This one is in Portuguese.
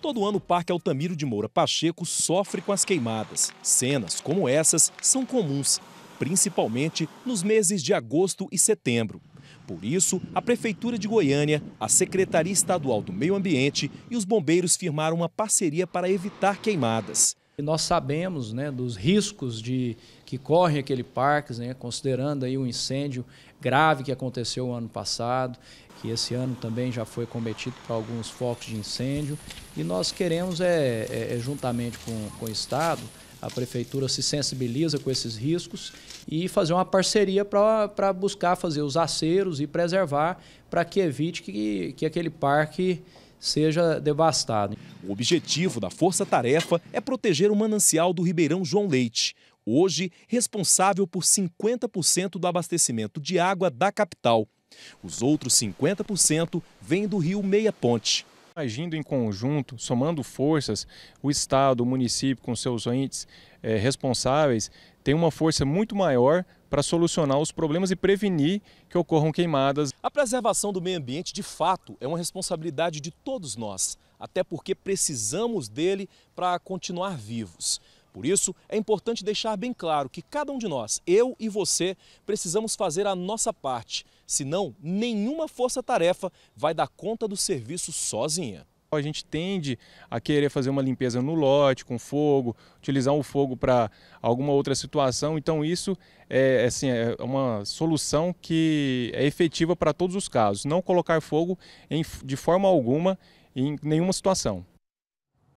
Todo ano o Parque Altamiro de Moura Pacheco sofre com as queimadas. Cenas como essas são comuns, principalmente nos meses de agosto e setembro. Por isso, a Prefeitura de Goiânia, a Secretaria Estadual do Meio Ambiente e os bombeiros firmaram uma parceria para evitar queimadas. E nós sabemos né, dos riscos de, que corre aquele parque, né, considerando aí o um incêndio grave que aconteceu o ano passado, que esse ano também já foi cometido por alguns focos de incêndio. E nós queremos, é, é, é juntamente com, com o Estado, a prefeitura se sensibiliza com esses riscos e fazer uma parceria para buscar fazer os aceros e preservar para que evite que, que aquele parque seja devastado. O objetivo da Força Tarefa é proteger o manancial do Ribeirão João Leite, hoje responsável por 50% do abastecimento de água da capital. Os outros 50% vêm do rio Meia Ponte. Agindo em conjunto, somando forças, o Estado, o município, com seus entes é, responsáveis, tem uma força muito maior para solucionar os problemas e prevenir que ocorram queimadas. A preservação do meio ambiente, de fato, é uma responsabilidade de todos nós, até porque precisamos dele para continuar vivos. Por isso, é importante deixar bem claro que cada um de nós, eu e você, precisamos fazer a nossa parte, senão nenhuma força-tarefa vai dar conta do serviço sozinha. A gente tende a querer fazer uma limpeza no lote, com fogo, utilizar o fogo para alguma outra situação. Então, isso é, assim, é uma solução que é efetiva para todos os casos. Não colocar fogo em, de forma alguma em nenhuma situação.